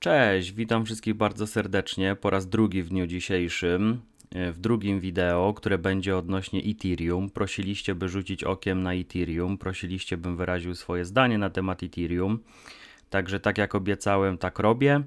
Cześć, witam wszystkich bardzo serdecznie po raz drugi w dniu dzisiejszym. E, w drugim wideo, które będzie odnośnie Ethereum, prosiliście, by rzucić okiem na Ethereum, prosiliście, bym wyraził swoje zdanie na temat Ethereum. Także tak jak obiecałem, tak robię.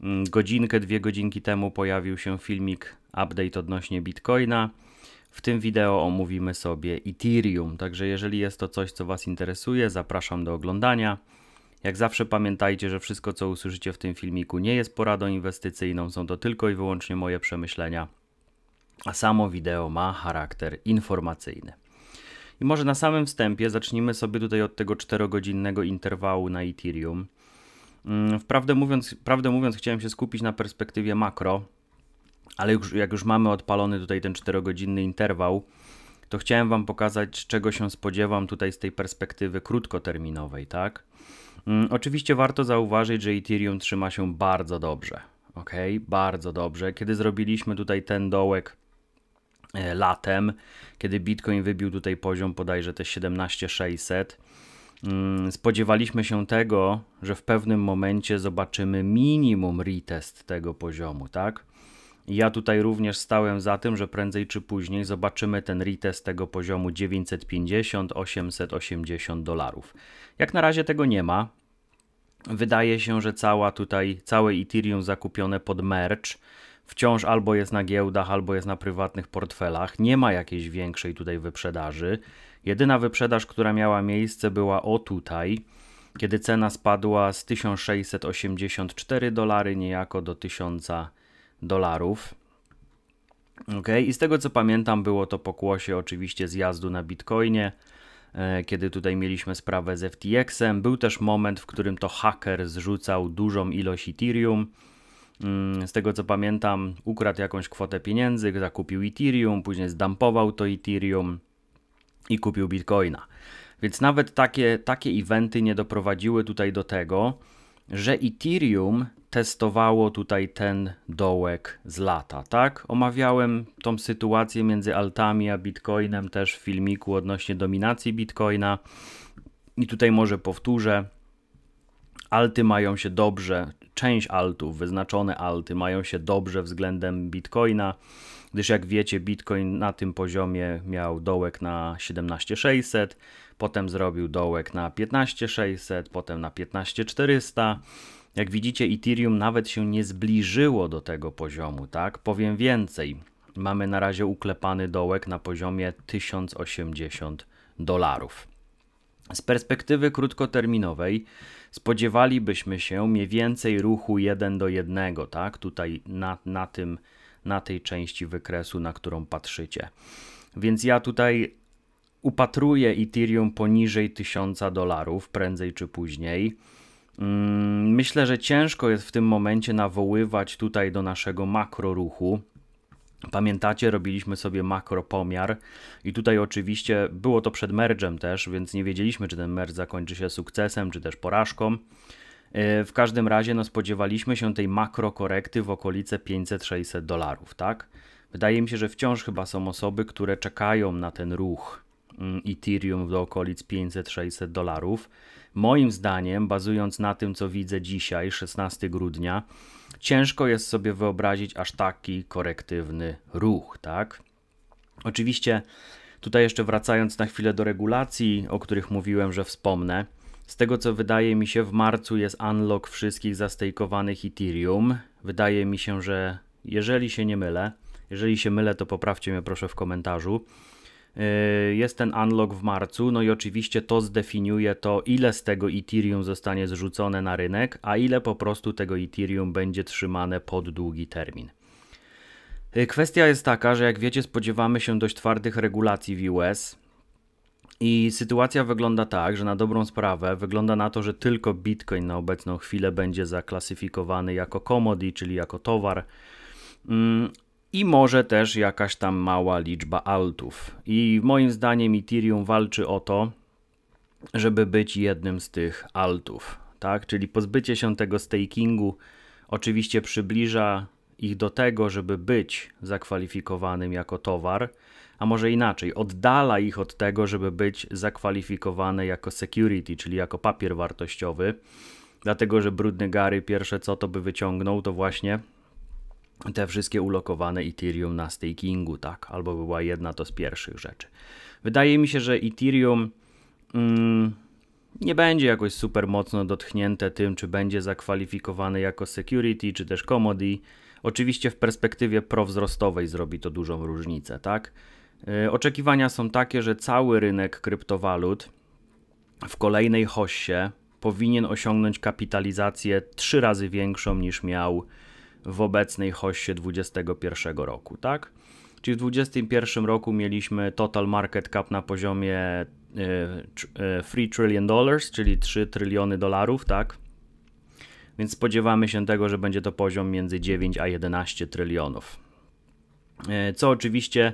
Mm, godzinkę, dwie godzinki temu pojawił się filmik update odnośnie Bitcoina. W tym wideo omówimy sobie Ethereum, także jeżeli jest to coś, co Was interesuje, zapraszam do oglądania. Jak zawsze pamiętajcie, że wszystko co usłyszycie w tym filmiku nie jest poradą inwestycyjną, są to tylko i wyłącznie moje przemyślenia, a samo wideo ma charakter informacyjny. I może na samym wstępie zacznijmy sobie tutaj od tego 4-godzinnego interwału na Ethereum. Mm, wprawdę mówiąc, prawdę mówiąc, chciałem się skupić na perspektywie makro, ale już, jak już mamy odpalony tutaj ten 4-godzinny interwał, to chciałem Wam pokazać, czego się spodziewam tutaj z tej perspektywy krótkoterminowej, tak? Mm, oczywiście warto zauważyć, że Ethereum trzyma się bardzo dobrze, ok? Bardzo dobrze. Kiedy zrobiliśmy tutaj ten dołek e, latem, kiedy Bitcoin wybił tutaj poziom bodajże te 17600, mm, spodziewaliśmy się tego, że w pewnym momencie zobaczymy minimum retest tego poziomu, tak? Ja tutaj również stałem za tym, że prędzej czy później zobaczymy ten retest tego poziomu 950-880 dolarów. Jak na razie tego nie ma. Wydaje się, że cała tutaj, całe Ethereum zakupione pod merch wciąż albo jest na giełdach, albo jest na prywatnych portfelach. Nie ma jakiejś większej tutaj wyprzedaży. Jedyna wyprzedaż, która miała miejsce była o tutaj, kiedy cena spadła z 1684 dolary niejako do 1000 dolarów. Ok, i z tego co pamiętam, było to pokłosie oczywiście zjazdu na Bitcoinie, e, kiedy tutaj mieliśmy sprawę z FTX-em. Był też moment, w którym to haker zrzucał dużą ilość Ethereum. Mm, z tego co pamiętam, ukradł jakąś kwotę pieniędzy, zakupił Ethereum, później zdampował to Ethereum i kupił Bitcoina. Więc nawet takie, takie eventy nie doprowadziły tutaj do tego, że Ethereum testowało tutaj ten dołek z lata, tak? Omawiałem tą sytuację między altami a Bitcoinem też w filmiku odnośnie dominacji Bitcoina i tutaj może powtórzę. Alty mają się dobrze, część altów, wyznaczone alty mają się dobrze względem Bitcoina, gdyż jak wiecie, Bitcoin na tym poziomie miał dołek na 17600, potem zrobił dołek na 15600, potem na 15400. Jak widzicie, Ethereum nawet się nie zbliżyło do tego poziomu, tak? Powiem więcej. Mamy na razie uklepany dołek na poziomie 1080 dolarów. Z perspektywy krótkoterminowej spodziewalibyśmy się mniej więcej ruchu 1 do 1, tak? Tutaj na, na, tym, na tej części wykresu, na którą patrzycie. Więc ja tutaj upatruje Ethereum poniżej 1000 dolarów, prędzej czy później. Mm, myślę, że ciężko jest w tym momencie nawoływać tutaj do naszego makroruchu. Pamiętacie, robiliśmy sobie makropomiar i tutaj oczywiście było to przed mergem też, więc nie wiedzieliśmy, czy ten merge zakończy się sukcesem, czy też porażką. E, w każdym razie no, spodziewaliśmy się tej korekty w okolice 500-600 dolarów, tak? Wydaje mi się, że wciąż chyba są osoby, które czekają na ten ruch. Mm, Ethereum do okolic 500-600 dolarów. Moim zdaniem, bazując na tym, co widzę dzisiaj, 16 grudnia, ciężko jest sobie wyobrazić aż taki korektywny ruch, tak? Oczywiście, tutaj jeszcze wracając na chwilę do regulacji, o których mówiłem, że wspomnę. Z tego co wydaje mi się, w marcu jest unlock wszystkich zastejkowanych Ethereum. Wydaje mi się, że jeżeli się nie mylę, jeżeli się mylę, to poprawcie mnie proszę w komentarzu. Y, jest ten unlock w marcu, no i oczywiście to zdefiniuje to, ile z tego Ethereum zostanie zrzucone na rynek, a ile po prostu tego Ethereum będzie trzymane pod długi termin. Y, kwestia jest taka, że jak wiecie, spodziewamy się dość twardych regulacji w US. I sytuacja wygląda tak, że na dobrą sprawę wygląda na to, że tylko Bitcoin na obecną chwilę będzie zaklasyfikowany jako commodity, czyli jako towar. Mm, i może też jakaś tam mała liczba altów. I moim zdaniem Ethereum walczy o to, żeby być jednym z tych altów, tak? Czyli pozbycie się tego stakingu oczywiście przybliża ich do tego, żeby być zakwalifikowanym jako towar, a może inaczej, oddala ich od tego, żeby być zakwalifikowane jako security, czyli jako papier wartościowy. Dlatego, że brudny Gary pierwsze co to by wyciągnął, to właśnie te wszystkie ulokowane Ethereum na stakingu, tak? Albo była jedna to z pierwszych rzeczy. Wydaje mi się, że Ethereum mm, nie będzie jakoś super mocno dotknięte tym, czy będzie zakwalifikowany jako security, czy też commodity. Oczywiście w perspektywie prowzrostowej zrobi to dużą różnicę, tak? Y, oczekiwania są takie, że cały rynek kryptowalut w kolejnej hossie powinien osiągnąć kapitalizację trzy razy większą niż miał w obecnej hoście 21 roku, tak? Czyli w 2021 roku mieliśmy total market cap na poziomie 3 e, e, trillion dollars, czyli 3 tryliony dolarów, tak? Więc spodziewamy się tego, że będzie to poziom między 9 a 11 trylionów. E, co oczywiście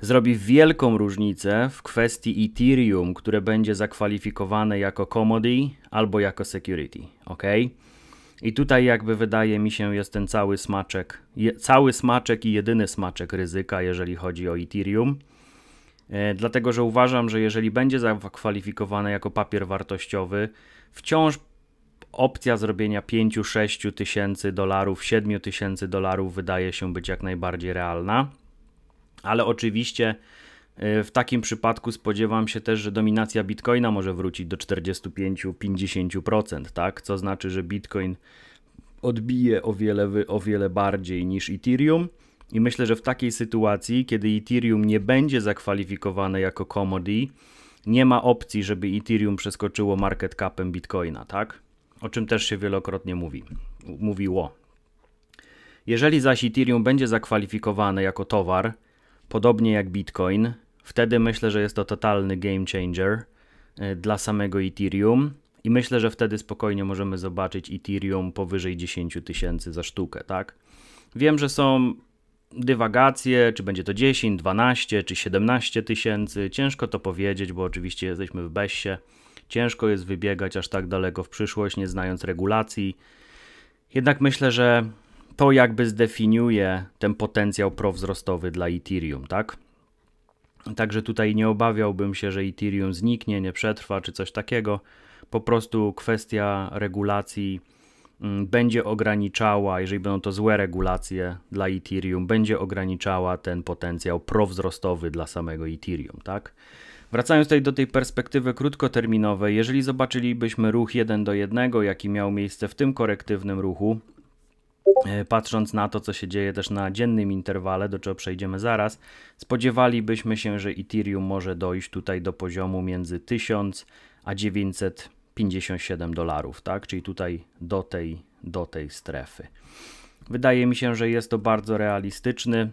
zrobi wielką różnicę w kwestii Ethereum, które będzie zakwalifikowane jako commodity albo jako security, ok? I tutaj jakby wydaje mi się jest ten cały smaczek, je, cały smaczek i jedyny smaczek ryzyka, jeżeli chodzi o Ethereum. E, dlatego, że uważam, że jeżeli będzie zakwalifikowane jako papier wartościowy, wciąż opcja zrobienia 5-6 tysięcy dolarów, 7 tysięcy dolarów wydaje się być jak najbardziej realna. Ale oczywiście Y, w takim przypadku spodziewam się też, że dominacja Bitcoina może wrócić do 45-50%, tak? Co znaczy, że Bitcoin odbije o wiele, o wiele bardziej niż Ethereum. I myślę, że w takiej sytuacji, kiedy Ethereum nie będzie zakwalifikowane jako commodity, nie ma opcji, żeby Ethereum przeskoczyło market capem Bitcoina, tak? O czym też się wielokrotnie mówi, mówiło. Jeżeli zaś Ethereum będzie zakwalifikowane jako towar, podobnie jak Bitcoin, Wtedy myślę, że jest to totalny game changer e, dla samego Ethereum i myślę, że wtedy spokojnie możemy zobaczyć Ethereum powyżej 10 tysięcy za sztukę, tak? Wiem, że są dywagacje, czy będzie to 10, 12 czy 17 tysięcy. Ciężko to powiedzieć, bo oczywiście jesteśmy w Bessie. Ciężko jest wybiegać aż tak daleko w przyszłość, nie znając regulacji. Jednak myślę, że to jakby zdefiniuje ten potencjał prowzrostowy dla Ethereum, tak? Także tutaj nie obawiałbym się, że Ethereum zniknie, nie przetrwa czy coś takiego. Po prostu kwestia regulacji mm, będzie ograniczała, jeżeli będą to złe regulacje dla Ethereum, będzie ograniczała ten potencjał prowzrostowy dla samego Ethereum, tak? Wracając tutaj do tej perspektywy krótkoterminowej, jeżeli zobaczylibyśmy ruch 1 do 1, jaki miał miejsce w tym korektywnym ruchu, E, patrząc na to, co się dzieje też na dziennym interwale, do czego przejdziemy zaraz, spodziewalibyśmy się, że Ethereum może dojść tutaj do poziomu między 1000 a 957 dolarów, tak? Czyli tutaj do tej, do tej strefy. Wydaje mi się, że jest to bardzo realistyczny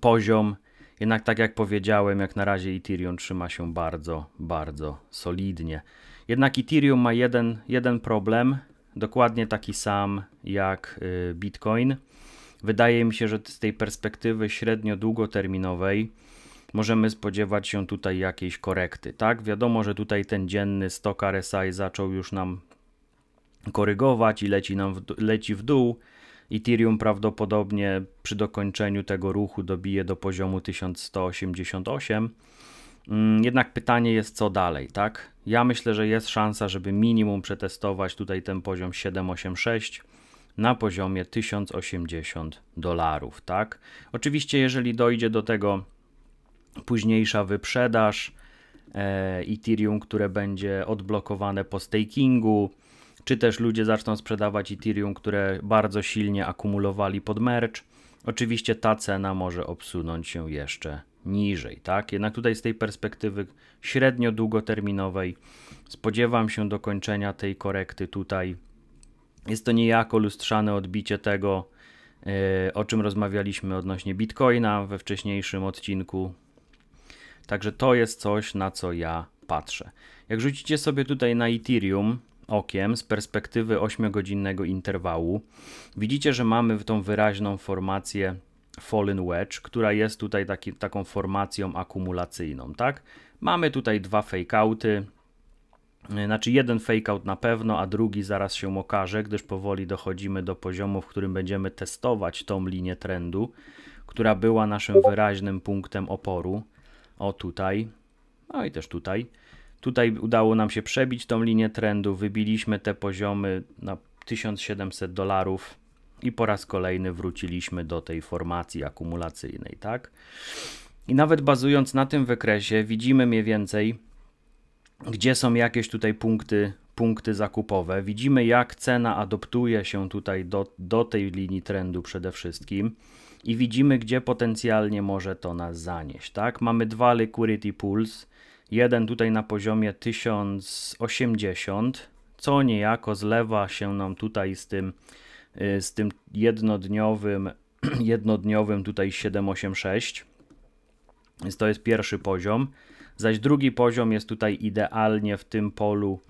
poziom. Jednak tak jak powiedziałem, jak na razie Ethereum trzyma się bardzo, bardzo solidnie. Jednak Ethereum ma jeden, jeden problem, dokładnie taki sam jak y, Bitcoin. Wydaje mi się, że z tej perspektywy średnio-długoterminowej możemy spodziewać się tutaj jakiejś korekty. Tak, wiadomo, że tutaj ten dzienny stok RSI zaczął już nam korygować i leci nam w, leci w dół. Ethereum prawdopodobnie przy dokończeniu tego ruchu dobije do poziomu 1188 Mm, jednak pytanie jest, co dalej, tak? Ja myślę, że jest szansa, żeby minimum przetestować tutaj ten poziom 786 na poziomie 1080 dolarów, tak? Oczywiście, jeżeli dojdzie do tego późniejsza wyprzedaż e, Ethereum, które będzie odblokowane po stakingu, czy też ludzie zaczną sprzedawać Ethereum, które bardzo silnie akumulowali pod merch, oczywiście ta cena może obsunąć się jeszcze niżej, tak? Jednak tutaj z tej perspektywy średnio długoterminowej spodziewam się dokończenia tej korekty tutaj. Jest to niejako lustrzane odbicie tego, e, o czym rozmawialiśmy odnośnie Bitcoina we wcześniejszym odcinku. Także to jest coś, na co ja patrzę. Jak rzucicie sobie tutaj na Ethereum okiem z perspektywy 8-godzinnego interwału, widzicie, że mamy tą wyraźną formację Fallen Wedge, która jest tutaj taki, taką formacją akumulacyjną, tak? Mamy tutaj dwa fake znaczy jeden fakeout na pewno, a drugi zaraz się okaże, gdyż powoli dochodzimy do poziomu, w którym będziemy testować tą linię trendu, która była naszym wyraźnym punktem oporu. O tutaj, no i też tutaj. Tutaj udało nam się przebić tą linię trendu, wybiliśmy te poziomy na 1700 dolarów i po raz kolejny wróciliśmy do tej formacji akumulacyjnej, tak? I nawet bazując na tym wykresie, widzimy mniej więcej, gdzie są jakieś tutaj punkty, punkty zakupowe. Widzimy, jak cena adoptuje się tutaj do, do tej linii trendu przede wszystkim. I widzimy, gdzie potencjalnie może to nas zanieść. Tak? Mamy dwa liquidity pools. Jeden tutaj na poziomie 1080, co niejako zlewa się nam tutaj z tym Y, z tym jednodniowym, jednodniowym tutaj 786. Więc to jest pierwszy poziom. Zaś drugi poziom jest tutaj idealnie w tym polu,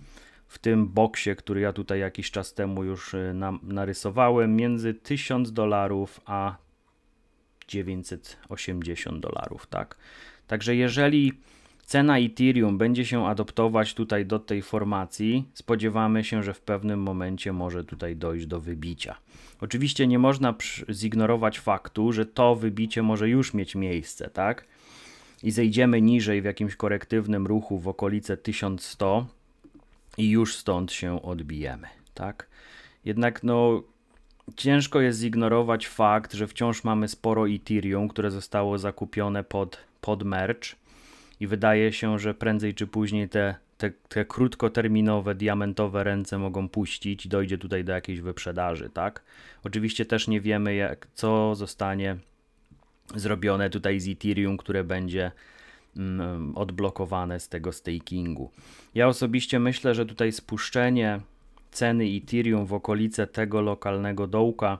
w tym boksie, który ja tutaj jakiś czas temu już y, narysowałem, między 1000 dolarów a 980 dolarów, tak? Także jeżeli Cena Ethereum będzie się adoptować tutaj do tej formacji. Spodziewamy się, że w pewnym momencie może tutaj dojść do wybicia. Oczywiście nie można zignorować faktu, że to wybicie może już mieć miejsce, tak? I zejdziemy niżej w jakimś korektywnym ruchu w okolice 1100 i już stąd się odbijemy, tak? Jednak no ciężko jest zignorować fakt, że wciąż mamy sporo Ethereum, które zostało zakupione pod pod merch i wydaje się, że prędzej czy później te, te, te krótkoterminowe, diamentowe ręce mogą puścić i dojdzie tutaj do jakiejś wyprzedaży, tak? Oczywiście też nie wiemy, jak, co zostanie zrobione tutaj z Ethereum, które będzie mm, odblokowane z tego stakingu. Ja osobiście myślę, że tutaj spuszczenie ceny Ethereum w okolice tego lokalnego dołka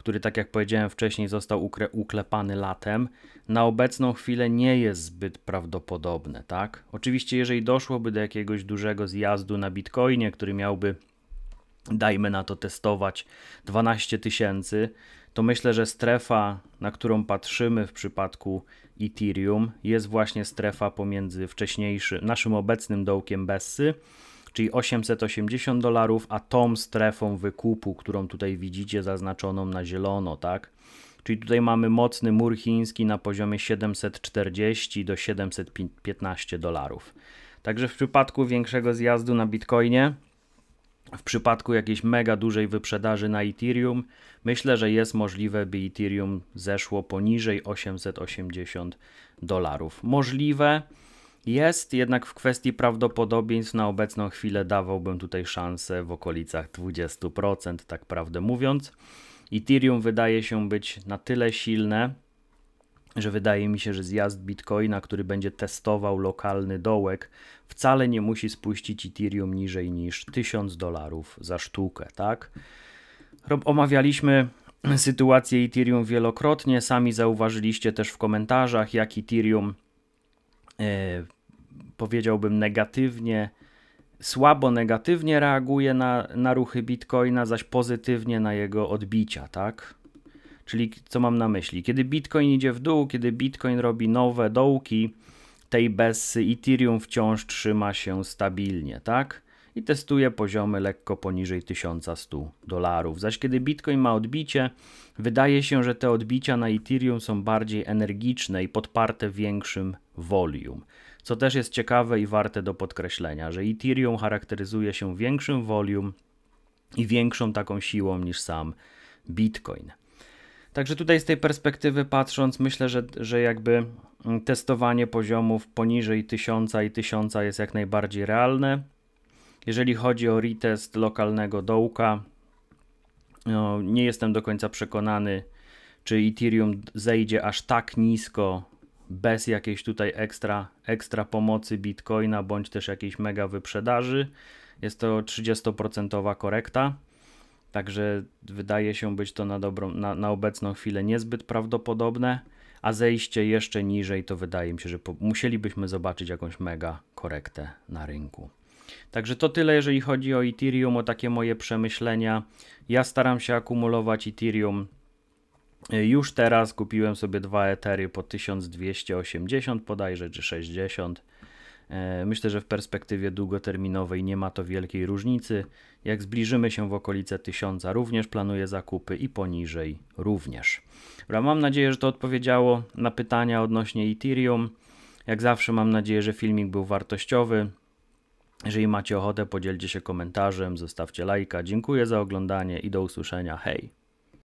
który, tak jak powiedziałem wcześniej, został uklepany latem, na obecną chwilę nie jest zbyt prawdopodobne, tak? Oczywiście, jeżeli doszłoby do jakiegoś dużego zjazdu na bitcoinie, który miałby, dajmy na to testować, 12 tysięcy, to myślę, że strefa, na którą patrzymy w przypadku Ethereum, jest właśnie strefa pomiędzy wcześniejszym, naszym obecnym dołkiem Bessy, czyli 880 dolarów, a tą strefą wykupu, którą tutaj widzicie zaznaczoną na zielono, tak? Czyli tutaj mamy mocny mur chiński na poziomie 740 do 715 dolarów. Także w przypadku większego zjazdu na Bitcoinie, w przypadku jakiejś mega dużej wyprzedaży na Ethereum, myślę, że jest możliwe, by Ethereum zeszło poniżej 880 dolarów. Możliwe, jest, jednak w kwestii prawdopodobieństw na obecną chwilę dawałbym tutaj szansę w okolicach 20%, tak prawdę mówiąc. Ethereum wydaje się być na tyle silne, że wydaje mi się, że zjazd Bitcoina, który będzie testował lokalny dołek, wcale nie musi spuścić Ethereum niżej niż 1000 dolarów za sztukę, tak? Omawialiśmy sytuację Ethereum wielokrotnie, sami zauważyliście też w komentarzach, jak Ethereum E, powiedziałbym negatywnie, słabo negatywnie reaguje na, na ruchy Bitcoina, zaś pozytywnie na jego odbicia, tak? Czyli co mam na myśli? Kiedy Bitcoin idzie w dół, kiedy Bitcoin robi nowe dołki, tej bessy Ethereum wciąż trzyma się stabilnie, tak? I testuje poziomy lekko poniżej 1100 dolarów. Zaś kiedy Bitcoin ma odbicie, wydaje się, że te odbicia na Ethereum są bardziej energiczne i podparte większym volume. Co też jest ciekawe i warte do podkreślenia, że Ethereum charakteryzuje się większym volume i większą taką siłą niż sam Bitcoin. Także tutaj z tej perspektywy patrząc, myślę, że, że jakby mm, testowanie poziomów poniżej 1000 i 1000 jest jak najbardziej realne. Jeżeli chodzi o retest lokalnego dołka, no, nie jestem do końca przekonany, czy Ethereum zejdzie aż tak nisko, bez jakiejś tutaj ekstra, ekstra pomocy Bitcoina bądź też jakiejś mega wyprzedaży. Jest to 30% korekta, także wydaje się być to na, dobrą, na, na obecną chwilę niezbyt prawdopodobne, a zejście jeszcze niżej to wydaje mi się, że po, musielibyśmy zobaczyć jakąś mega korektę na rynku. Także to tyle, jeżeli chodzi o Ethereum, o takie moje przemyślenia. Ja staram się akumulować Ethereum już teraz kupiłem sobie dwa etery po 1280 podajże czy 60. E, myślę, że w perspektywie długoterminowej nie ma to wielkiej różnicy. Jak zbliżymy się w okolice 1000, również planuję zakupy i poniżej również. Dobra, mam nadzieję, że to odpowiedziało na pytania odnośnie Ethereum. Jak zawsze mam nadzieję, że filmik był wartościowy. Jeżeli macie ochotę, podzielcie się komentarzem, zostawcie lajka. Dziękuję za oglądanie i do usłyszenia. Hej!